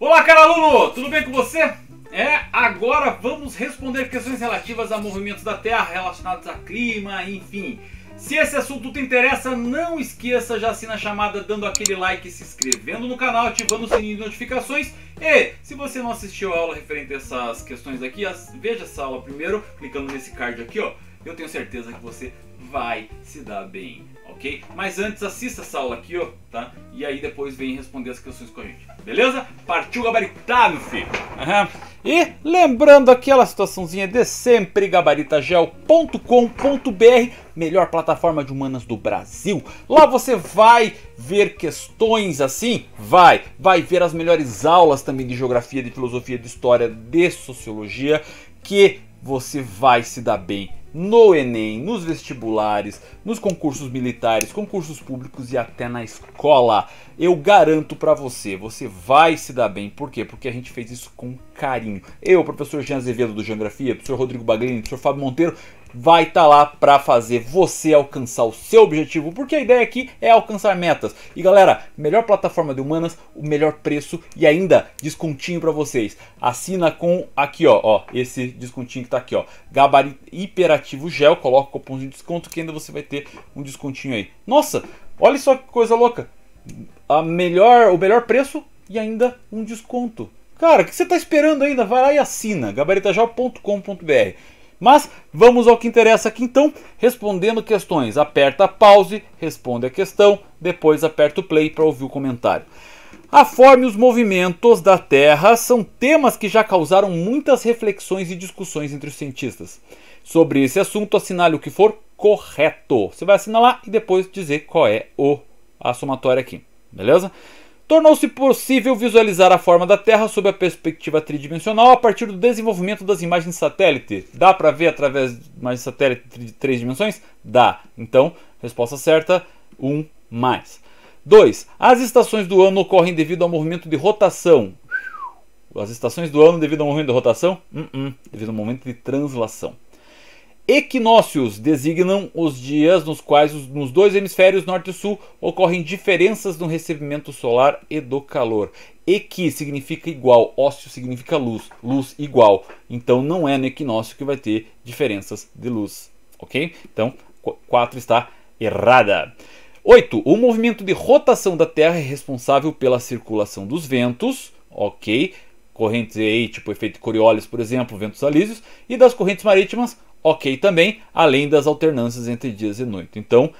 Olá, cara aluno! Tudo bem com você? É, agora vamos responder questões relativas a movimentos da Terra, relacionados a clima, enfim. Se esse assunto te interessa, não esqueça, já assina a chamada dando aquele like, se inscrevendo no canal, ativando o sininho de notificações. E se você não assistiu a aula referente a essas questões aqui, veja essa aula primeiro, clicando nesse card aqui, ó. Eu tenho certeza que você vai se dar bem, ok? Mas antes, assista essa aula aqui, ó, tá? e aí depois vem responder as questões com a gente. Beleza? Partiu gabaritado tá, meu filho. Uhum. E lembrando aquela situaçãozinha de sempre, gabaritagel.com.br, melhor plataforma de humanas do Brasil. Lá você vai ver questões assim, vai, vai ver as melhores aulas também de geografia, de filosofia, de história, de sociologia, que você vai se dar bem no Enem, nos vestibulares, nos concursos militares, concursos públicos e até na escola. Eu garanto para você, você vai se dar bem. Por quê? Porque a gente fez isso com carinho. Eu, professor Jean Azevedo do Geografia, professor Rodrigo Baglini, professor Fábio Monteiro, vai estar tá lá para fazer você alcançar o seu objetivo, porque a ideia aqui é alcançar metas. E galera, melhor plataforma de humanas, o melhor preço e ainda descontinho para vocês. Assina com aqui, ó, ó, esse descontinho que tá aqui, ó. Gabarito Hiperativo Gel, coloca o cupom de desconto que ainda você vai ter um descontinho aí. Nossa, olha só que coisa louca. A melhor, o melhor preço e ainda um desconto. Cara, o que você está esperando ainda? Vai lá e assina gabaritagel.com.br. Mas vamos ao que interessa aqui então, respondendo questões. Aperta pause, responde a questão, depois aperta o play para ouvir o comentário. A forma e os movimentos da Terra são temas que já causaram muitas reflexões e discussões entre os cientistas. Sobre esse assunto, assinale o que for correto. Você vai assinalar e depois dizer qual é o, a somatória aqui, beleza? tornou-se possível visualizar a forma da Terra sob a perspectiva tridimensional a partir do desenvolvimento das imagens satélite. Dá para ver através de imagens satélite de três dimensões? Dá. Então, resposta certa, 1 um mais. 2. As estações do ano ocorrem devido ao movimento de rotação. As estações do ano devido ao movimento de rotação? Uh -uh, devido ao movimento de translação. Equinócios designam os dias nos quais os, nos dois hemisférios norte e sul ocorrem diferenças no recebimento solar e do calor. Equi significa igual, ócio significa luz, luz igual. Então não é no equinócio que vai ter diferenças de luz, ok? Então 4 está errada. 8. O movimento de rotação da Terra é responsável pela circulação dos ventos, ok? Correntes aí, tipo efeito Coriolis, por exemplo, ventos alísios, e das correntes marítimas, ok também, além das alternâncias entre dias e noite. Então,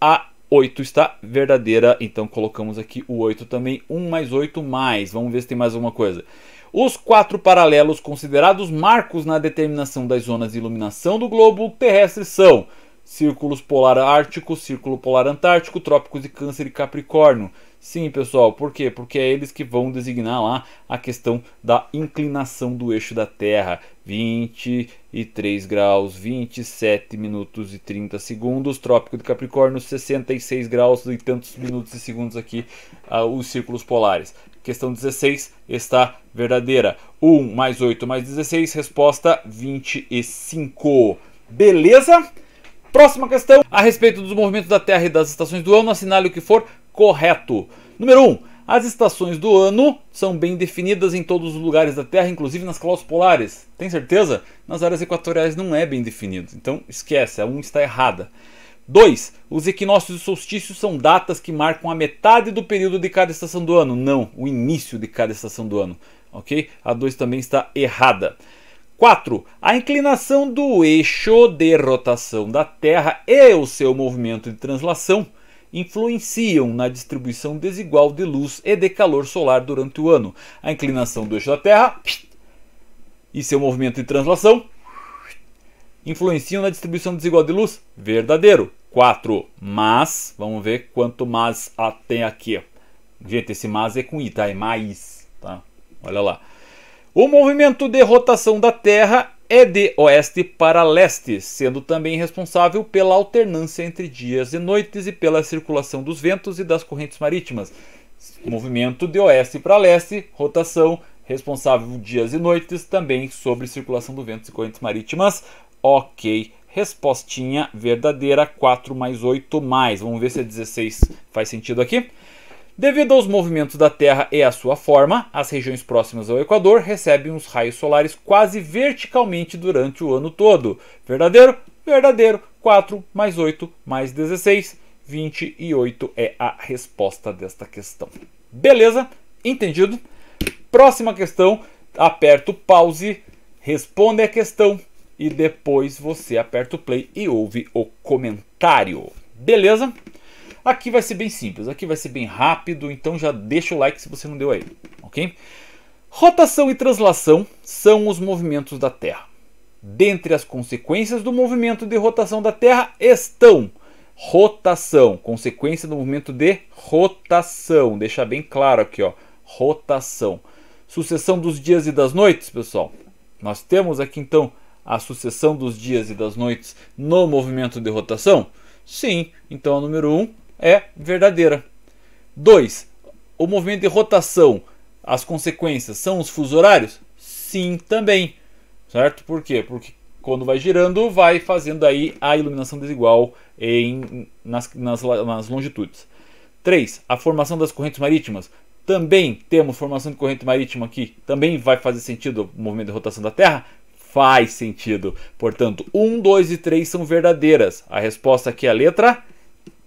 a 8 está verdadeira, então colocamos aqui o 8 também, 1 mais 8 mais, vamos ver se tem mais alguma coisa. Os quatro paralelos considerados marcos na determinação das zonas de iluminação do globo terrestre são círculos polar ártico, círculo polar antártico, trópicos de câncer e capricórnio, Sim, pessoal, por quê? Porque é eles que vão designar lá a questão da inclinação do eixo da Terra. 23 graus, 27 minutos e 30 segundos. Trópico de Capricórnio, 66 graus e tantos minutos e segundos aqui, uh, os círculos polares. Questão 16 está verdadeira. 1 mais 8 mais 16, resposta 25. Beleza? Próxima questão. A respeito dos movimentos da Terra e das estações do ano, assinale o que for correto. Número 1. Um, as estações do ano são bem definidas em todos os lugares da Terra, inclusive nas calotas polares. Tem certeza? Nas áreas equatoriais não é bem definido. Então esquece, a 1 um está errada. 2. Os equinócios e solstícios são datas que marcam a metade do período de cada estação do ano. Não, o início de cada estação do ano. Ok? A 2 também está errada. 4. A inclinação do eixo de rotação da Terra e o seu movimento de translação influenciam na distribuição desigual de luz e de calor solar durante o ano. A inclinação do eixo da Terra e seu movimento de translação influenciam na distribuição desigual de luz? Verdadeiro. 4. Mas, vamos ver quanto mais a tem aqui. Gente, esse mais é com i, tá? É mais, tá? Olha lá. O movimento de rotação da Terra é de oeste para leste, sendo também responsável pela alternância entre dias e noites e pela circulação dos ventos e das correntes marítimas. Movimento de oeste para leste, rotação, responsável dias e noites, também sobre circulação do vento e correntes marítimas. Ok. Respostinha verdadeira, 4 mais 8 mais. Vamos ver se é 16 faz sentido aqui. Devido aos movimentos da Terra e à sua forma, as regiões próximas ao Equador recebem os raios solares quase verticalmente durante o ano todo. Verdadeiro? Verdadeiro. 4 mais 8 mais 16. 28 é a resposta desta questão. Beleza? Entendido? Próxima questão, aperta o pause, responde a questão e depois você aperta o play e ouve o comentário. Beleza? Aqui vai ser bem simples, aqui vai ser bem rápido, então já deixa o like se você não deu aí, ok? Rotação e translação são os movimentos da Terra. Dentre as consequências do movimento de rotação da Terra estão rotação, consequência do movimento de rotação. Deixa bem claro aqui, ó, rotação. Sucessão dos dias e das noites, pessoal. Nós temos aqui então a sucessão dos dias e das noites no movimento de rotação? Sim, então o número 1 um é verdadeira. 2. O movimento de rotação, as consequências são os fusos horários? Sim, também. Certo? Por quê? Porque quando vai girando, vai fazendo aí a iluminação desigual em, nas, nas, nas longitudes. 3. A formação das correntes marítimas. Também temos formação de corrente marítima aqui. Também vai fazer sentido o movimento de rotação da Terra? Faz sentido. Portanto, 1, 2 e 3 são verdadeiras. A resposta aqui é a letra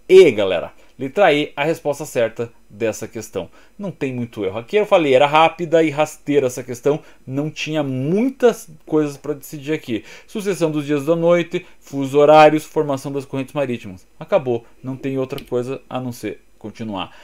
e, galera. Letra E, a resposta certa dessa questão. Não tem muito erro. Aqui eu falei, era rápida e rasteira essa questão, não tinha muitas coisas para decidir aqui. Sucessão dos dias da noite, fuso horários, formação das correntes marítimas. Acabou, não tem outra coisa a não ser continuar.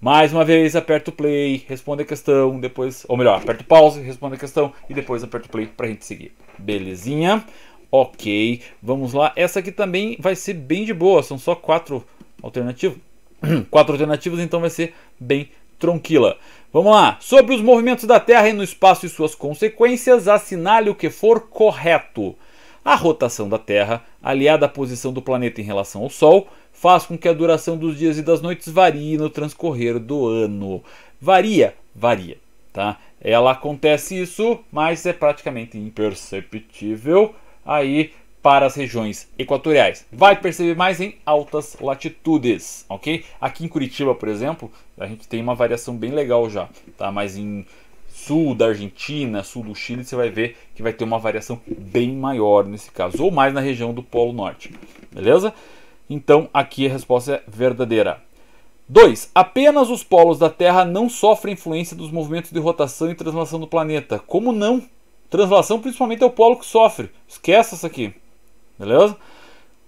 Mais uma vez, aperta o play, responde a questão, depois, ou melhor, aperta o pause, responde a questão e depois aperta o play para a gente seguir. Belezinha? Ok, vamos lá. Essa aqui também vai ser bem de boa, são só quatro alternativo. Quatro alternativas, então vai ser bem tranquila. Vamos lá. Sobre os movimentos da Terra e no espaço e suas consequências, assinale o que for correto. A rotação da Terra, aliada à posição do planeta em relação ao Sol, faz com que a duração dos dias e das noites varie no transcorrer do ano. Varia, varia, tá? Ela acontece isso, mas é praticamente imperceptível. Aí para as regiões equatoriais. Vai perceber mais em altas latitudes, ok? Aqui em Curitiba, por exemplo, a gente tem uma variação bem legal já, tá? Mas em sul da Argentina, sul do Chile, você vai ver que vai ter uma variação bem maior nesse caso, ou mais na região do Polo Norte, beleza? Então aqui a resposta é verdadeira. 2. Apenas os polos da Terra não sofrem influência dos movimentos de rotação e translação do planeta. Como não? Translação principalmente é o polo que sofre. Esquece essa aqui beleza?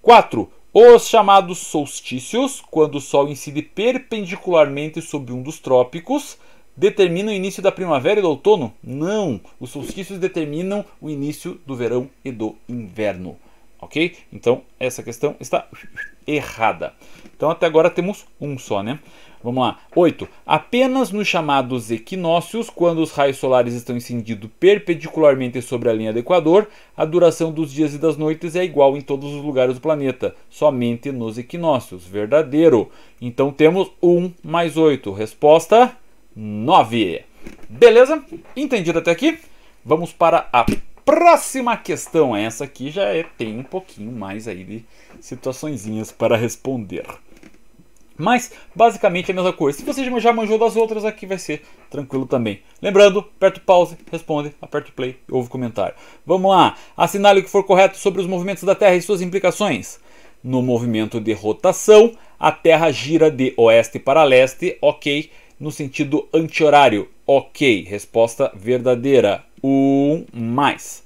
4. Os chamados solstícios, quando o Sol incide perpendicularmente sobre um dos trópicos, determinam o início da primavera e do outono? Não! Os solstícios determinam o início do verão e do inverno. Ok? Então, essa questão está errada. Então, até agora temos um só, né? Vamos lá. 8. Apenas nos chamados equinócios, quando os raios solares estão incendidos perpendicularmente sobre a linha do Equador, a duração dos dias e das noites é igual em todos os lugares do planeta, somente nos equinócios. Verdadeiro. Então temos 1 mais 8. Resposta 9. Beleza? Entendido até aqui? Vamos para a próxima questão. Essa aqui já é, tem um pouquinho mais aí de situaçõeszinhas para responder. Mas basicamente é a mesma coisa. Se você já manjou das outras, aqui vai ser tranquilo também. Lembrando, aperta o pause, responde, aperta o play e ouve o comentário. Vamos lá. Assinale o que for correto sobre os movimentos da Terra e suas implicações. No movimento de rotação, a Terra gira de oeste para leste, ok. No sentido anti-horário, ok. Resposta verdadeira, um mais.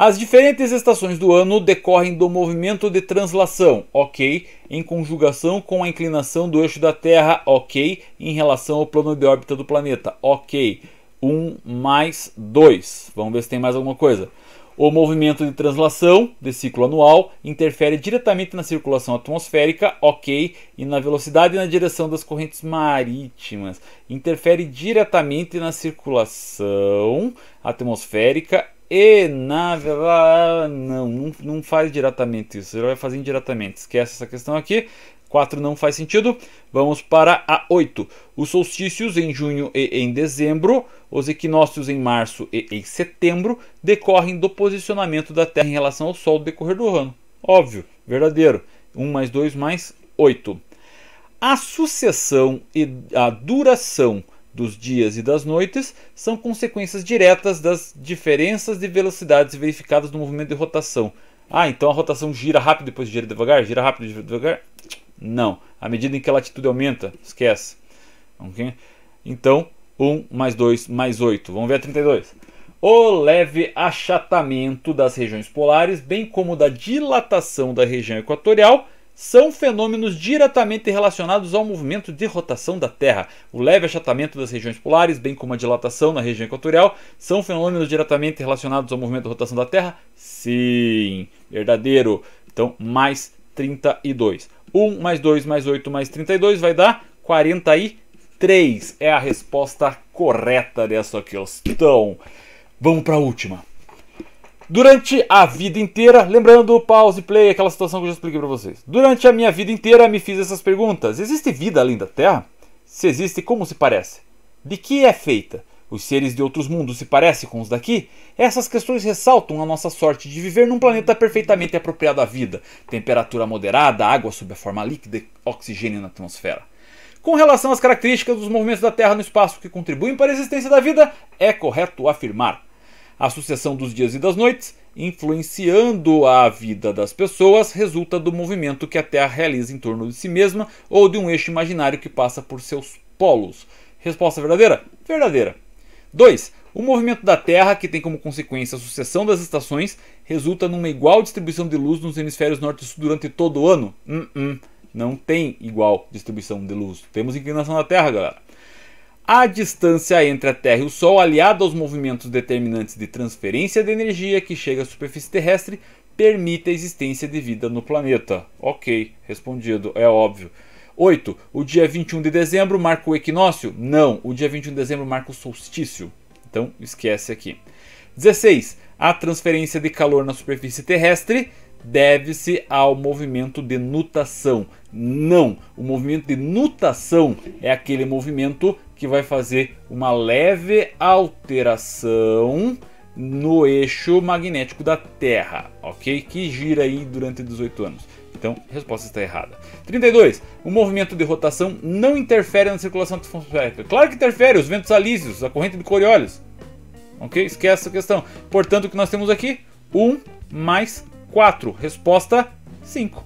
As diferentes estações do ano decorrem do movimento de translação, ok, em conjugação com a inclinação do eixo da Terra, ok, em relação ao plano de órbita do planeta, ok. 1 um mais 2. Vamos ver se tem mais alguma coisa. O movimento de translação de ciclo anual interfere diretamente na circulação atmosférica, ok, e na velocidade e na direção das correntes marítimas. Interfere diretamente na circulação atmosférica e na verdade, não, não faz diretamente isso, ele vai fazer indiretamente. Esquece essa questão aqui. 4 não faz sentido. Vamos para a 8. Os solstícios em junho e em dezembro, os equinócios em março e em setembro decorrem do posicionamento da Terra em relação ao Sol no decorrer do ano. Óbvio, verdadeiro. 1 mais 2 mais 8. A sucessão e a duração dos dias e das noites são consequências diretas das diferenças de velocidades verificadas no movimento de rotação. Ah, então a rotação gira rápido depois gira devagar, gira rápido gira devagar? Não. À medida em que a latitude aumenta, esquece. Okay? Então, 1 mais 2 mais 8. Vamos ver a 32. O leve achatamento das regiões polares, bem como da dilatação da região equatorial, são fenômenos diretamente relacionados ao movimento de rotação da Terra. O leve achatamento das regiões polares, bem como a dilatação na região equatorial, são fenômenos diretamente relacionados ao movimento de rotação da Terra? Sim, verdadeiro. Então, mais 32. 1 mais 2 mais 8 mais 32 vai dar 43. É a resposta correta dessa questão. Vamos para a última. Durante a vida inteira, lembrando do pause play, aquela situação que eu já expliquei para vocês. Durante a minha vida inteira me fiz essas perguntas: existe vida além da Terra? Se existe, como se parece? De que é feita? Os seres de outros mundos se parecem com os daqui? Essas questões ressaltam a nossa sorte de viver num planeta perfeitamente apropriado à vida: temperatura moderada, água sob a forma líquida e oxigênio na atmosfera. Com relação às características dos movimentos da Terra no espaço que contribuem para a existência da vida, é correto afirmar a sucessão dos dias e das noites, influenciando a vida das pessoas, resulta do movimento que a Terra realiza em torno de si mesma ou de um eixo imaginário que passa por seus polos. Resposta verdadeira? Verdadeira. 2. O movimento da Terra, que tem como consequência a sucessão das estações, resulta numa igual distribuição de luz nos hemisférios norte e sul durante todo o ano? Uh -uh. Não tem igual distribuição de luz. Temos inclinação da Terra, galera a distância entre a Terra e o Sol, aliada aos movimentos determinantes de transferência de energia que chega à superfície terrestre, permite a existência de vida no planeta. Ok, respondido, é óbvio. 8. O dia 21 de dezembro marca o equinócio? Não, o dia 21 de dezembro marca o solstício. Então esquece aqui. 16. A transferência de calor na superfície terrestre deve-se ao movimento de nutação. Não, o movimento de nutação é aquele movimento que vai fazer uma leve alteração no eixo magnético da Terra, ok? Que gira aí durante 18 anos. Então, a resposta está errada. 32. O movimento de rotação não interfere na circulação atmosférica. Claro que interfere, os ventos alísios, a corrente de Coriolis. Ok? Esquece essa questão. Portanto, o que nós temos aqui? 1 mais 4. Resposta 5.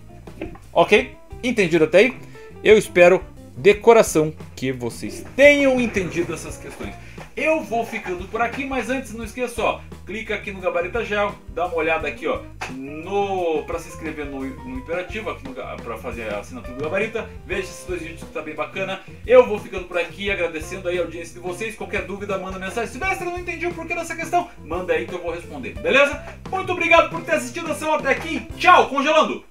Ok? Entendido até aí? Eu espero de coração que vocês tenham entendido essas questões. Eu vou ficando por aqui, mas antes não esqueça, ó, clica aqui no gabarito gel, dá uma olhada aqui, ó, para se inscrever no, no Imperativo, para fazer a assinatura do Gabarita. Veja esses dois vídeos que tá bem bacana. Eu vou ficando por aqui, agradecendo aí a audiência de vocês. Qualquer dúvida, manda mensagem. Se mestre, não entendi o porquê dessa questão, manda aí que eu vou responder, beleza? Muito obrigado por ter assistido a ação até aqui. Tchau, congelando!